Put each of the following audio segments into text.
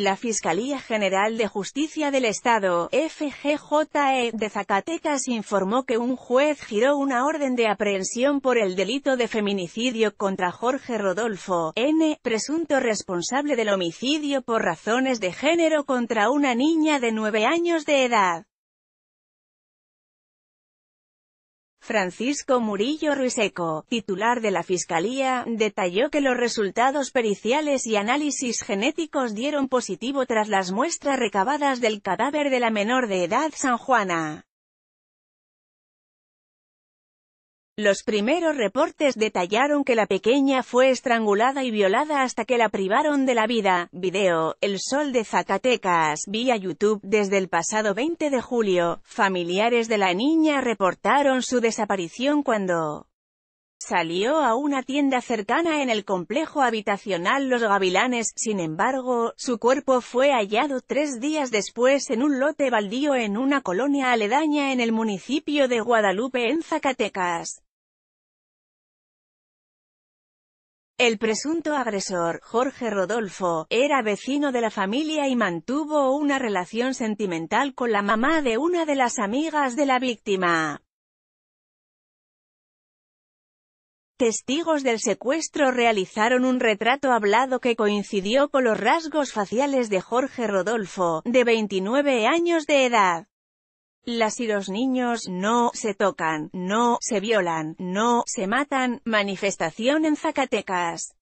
La Fiscalía General de Justicia del Estado, FGJE, de Zacatecas informó que un juez giró una orden de aprehensión por el delito de feminicidio contra Jorge Rodolfo, N., presunto responsable del homicidio por razones de género contra una niña de nueve años de edad. Francisco Murillo Ruiseco, titular de la Fiscalía, detalló que los resultados periciales y análisis genéticos dieron positivo tras las muestras recabadas del cadáver de la menor de edad San Juana. Los primeros reportes detallaron que la pequeña fue estrangulada y violada hasta que la privaron de la vida. Video, El Sol de Zacatecas, vía YouTube, desde el pasado 20 de julio, familiares de la niña reportaron su desaparición cuando salió a una tienda cercana en el complejo habitacional Los Gavilanes, sin embargo, su cuerpo fue hallado tres días después en un lote baldío en una colonia aledaña en el municipio de Guadalupe en Zacatecas. El presunto agresor, Jorge Rodolfo, era vecino de la familia y mantuvo una relación sentimental con la mamá de una de las amigas de la víctima. Testigos del secuestro realizaron un retrato hablado que coincidió con los rasgos faciales de Jorge Rodolfo, de 29 años de edad. Las y los niños no se tocan, no se violan, no se matan. Manifestación en Zacatecas.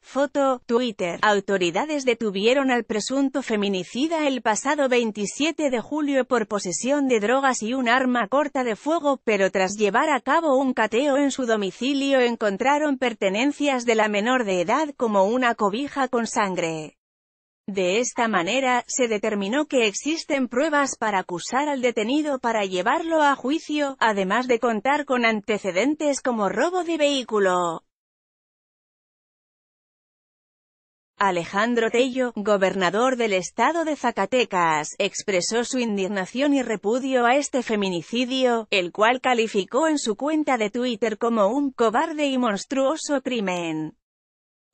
Foto, Twitter. Autoridades detuvieron al presunto feminicida el pasado 27 de julio por posesión de drogas y un arma corta de fuego, pero tras llevar a cabo un cateo en su domicilio encontraron pertenencias de la menor de edad como una cobija con sangre. De esta manera, se determinó que existen pruebas para acusar al detenido para llevarlo a juicio, además de contar con antecedentes como robo de vehículo. Alejandro Tello, gobernador del estado de Zacatecas, expresó su indignación y repudio a este feminicidio, el cual calificó en su cuenta de Twitter como un cobarde y monstruoso crimen.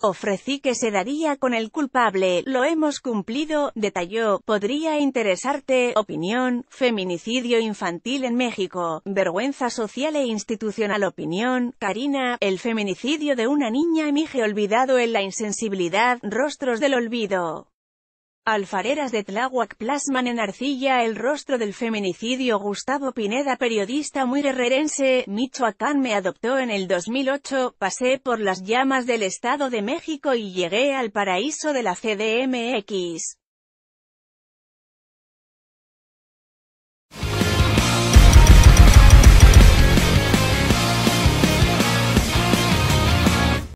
Ofrecí que se daría con el culpable, lo hemos cumplido, detalló, podría interesarte, opinión, feminicidio infantil en México, vergüenza social e institucional opinión, Karina, el feminicidio de una niña emige olvidado en la insensibilidad, rostros del olvido. Alfareras de Tláhuac plasman en arcilla el rostro del feminicidio Gustavo Pineda periodista muy guerrerense, Michoacán me adoptó en el 2008, pasé por las llamas del Estado de México y llegué al paraíso de la CDMX.